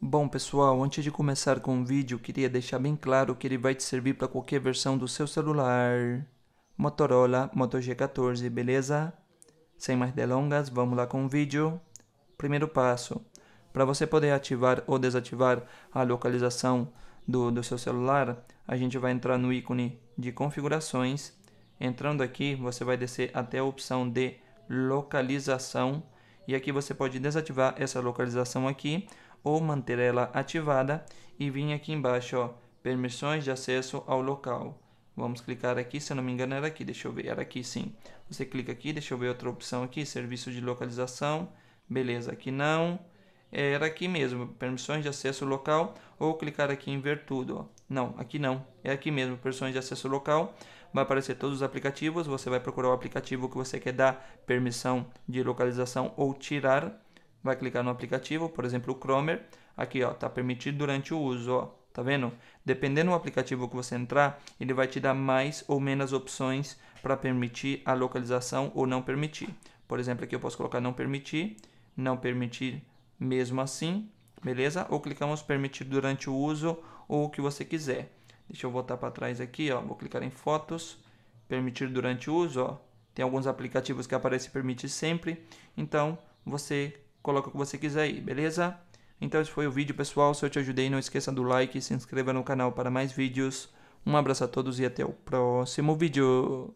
Bom pessoal, antes de começar com o vídeo, queria deixar bem claro que ele vai te servir para qualquer versão do seu celular Motorola Moto G14, beleza? Sem mais delongas, vamos lá com o vídeo. Primeiro passo, para você poder ativar ou desativar a localização do, do seu celular, a gente vai entrar no ícone de configurações. Entrando aqui, você vai descer até a opção de localização e aqui você pode desativar essa localização aqui ou manter ela ativada e vir aqui embaixo, ó, permissões de acesso ao local. Vamos clicar aqui, se eu não me engano era aqui, deixa eu ver, era aqui sim. Você clica aqui, deixa eu ver outra opção aqui, serviço de localização, beleza, aqui não. Era aqui mesmo, permissões de acesso local, ou clicar aqui em ver tudo, ó. Não, aqui não, é aqui mesmo, permissões de acesso local vai aparecer todos os aplicativos, você vai procurar o aplicativo que você quer dar permissão de localização ou tirar, vai clicar no aplicativo, por exemplo, o Chromer, aqui ó, tá permitido durante o uso, ó, tá vendo? Dependendo do aplicativo que você entrar, ele vai te dar mais ou menos opções para permitir a localização ou não permitir. Por exemplo, aqui eu posso colocar não permitir, não permitir mesmo assim, beleza? Ou clicamos permitir durante o uso ou o que você quiser. Deixa eu voltar para trás aqui, ó. Vou clicar em fotos, permitir durante o uso, ó. Tem alguns aplicativos que aparece permitir sempre. Então, você coloca o que você quiser aí, beleza? Então esse foi o vídeo, pessoal. Se eu te ajudei, não esqueça do like, se inscreva no canal para mais vídeos. Um abraço a todos e até o próximo vídeo.